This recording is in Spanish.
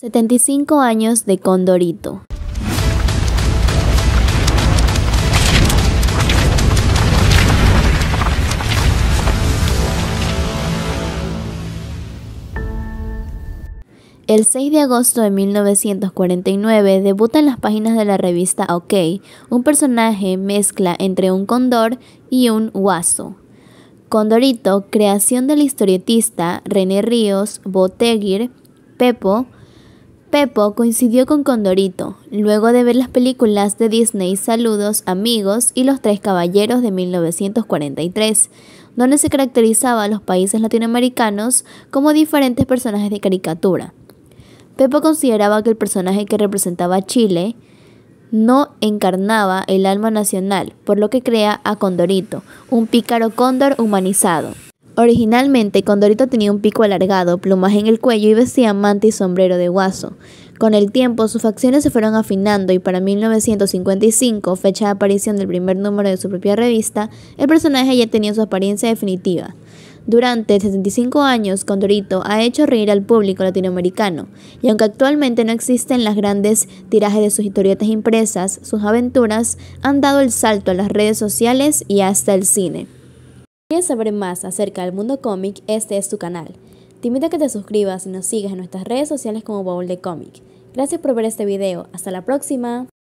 75 años de Condorito. El 6 de agosto de 1949 debuta en las páginas de la revista OK un personaje mezcla entre un condor y un guaso. Condorito, creación del historietista René Ríos, Boteguir, Pepo, Pepo coincidió con Condorito, luego de ver las películas de Disney Saludos, Amigos y Los Tres Caballeros de 1943, donde se caracterizaba a los países latinoamericanos como diferentes personajes de caricatura. Pepo consideraba que el personaje que representaba a Chile no encarnaba el alma nacional, por lo que crea a Condorito, un pícaro cóndor humanizado. Originalmente, Condorito tenía un pico alargado, plumaje en el cuello y vestía manta y sombrero de guaso. Con el tiempo, sus facciones se fueron afinando y para 1955, fecha de aparición del primer número de su propia revista, el personaje ya tenía su apariencia definitiva. Durante 75 años, Condorito ha hecho reír al público latinoamericano, y aunque actualmente no existen las grandes tirajes de sus historietas impresas, sus aventuras han dado el salto a las redes sociales y hasta el cine quieres saber más acerca del mundo cómic, este es tu canal. Te invito a que te suscribas y nos sigas en nuestras redes sociales como bowl de Cómic. Gracias por ver este video, hasta la próxima.